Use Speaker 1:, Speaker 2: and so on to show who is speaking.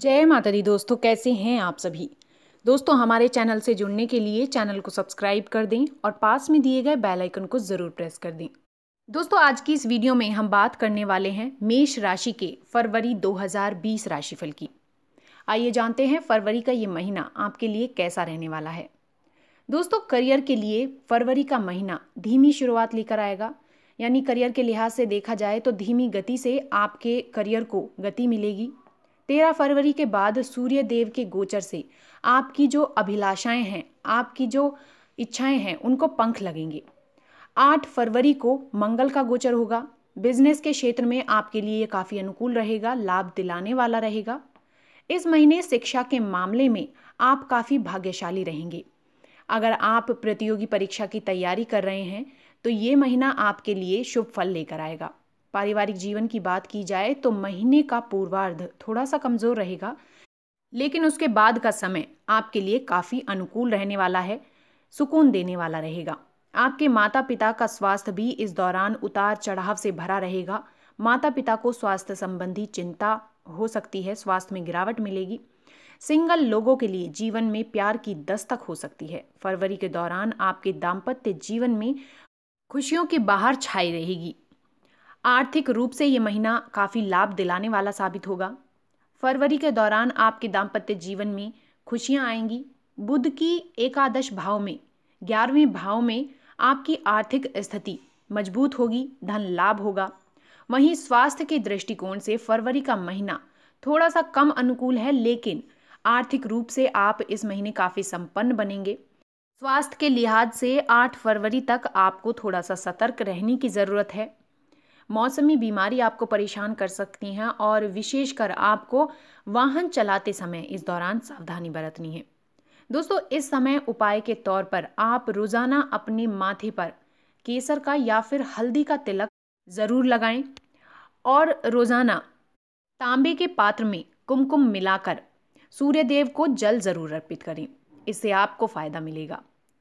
Speaker 1: जय माता दी दोस्तों कैसे हैं आप सभी दोस्तों हमारे चैनल से जुड़ने के लिए चैनल को सब्सक्राइब कर दें और पास में दिए गए बेल आइकन को ज़रूर प्रेस कर दें दोस्तों आज की इस वीडियो में हम बात करने वाले हैं मेष राशि के फरवरी 2020 राशिफल की आइए जानते हैं फरवरी का ये महीना आपके लिए कैसा रहने वाला है दोस्तों करियर के लिए फरवरी का महीना धीमी शुरुआत लेकर आएगा यानी करियर के लिहाज से देखा जाए तो धीमी गति से आपके करियर को गति मिलेगी तेरह फरवरी के बाद सूर्य देव के गोचर से आपकी जो अभिलाषाएं हैं आपकी जो इच्छाएं हैं उनको पंख लगेंगे आठ फरवरी को मंगल का गोचर होगा बिजनेस के क्षेत्र में आपके लिए ये काफ़ी अनुकूल रहेगा लाभ दिलाने वाला रहेगा इस महीने शिक्षा के मामले में आप काफ़ी भाग्यशाली रहेंगे अगर आप प्रतियोगी परीक्षा की तैयारी कर रहे हैं तो ये महीना आपके लिए शुभ फल लेकर आएगा पारिवारिक जीवन की बात की जाए तो महीने का पूर्वार्ध थोड़ा सा कमज़ोर रहेगा लेकिन उसके बाद का समय आपके लिए काफ़ी अनुकूल रहने वाला है सुकून देने वाला रहेगा आपके माता पिता का स्वास्थ्य भी इस दौरान उतार चढ़ाव से भरा रहेगा माता पिता को स्वास्थ्य संबंधी चिंता हो सकती है स्वास्थ्य में गिरावट मिलेगी सिंगल लोगों के लिए जीवन में प्यार की दस्तक हो सकती है फरवरी के दौरान आपके दाम्पत्य जीवन में खुशियों की बाहर छाई रहेगी आर्थिक रूप से ये महीना काफ़ी लाभ दिलाने वाला साबित होगा फरवरी के दौरान आपके दाम्पत्य जीवन में खुशियाँ आएंगी बुध की एकादश भाव में ग्यारहवें भाव में आपकी आर्थिक स्थिति मजबूत होगी धन लाभ होगा वहीं स्वास्थ्य के दृष्टिकोण से फरवरी का महीना थोड़ा सा कम अनुकूल है लेकिन आर्थिक रूप से आप इस महीने काफ़ी संपन्न बनेंगे स्वास्थ्य के लिहाज से 8 फरवरी तक आपको थोड़ा सा सतर्क रहने की ज़रूरत है मौसमी बीमारी आपको परेशान कर सकती हैं और विशेषकर आपको वाहन चलाते समय इस दौरान सावधानी बरतनी है दोस्तों इस समय उपाय के तौर पर आप रोज़ाना अपने माथे पर केसर का या फिर हल्दी का तिलक ज़रूर लगाएं और रोज़ाना तांबे के पात्र में कुमकुम मिलाकर सूर्य देव को जल ज़रूर अर्पित करें इससे आपको फ़ायदा मिलेगा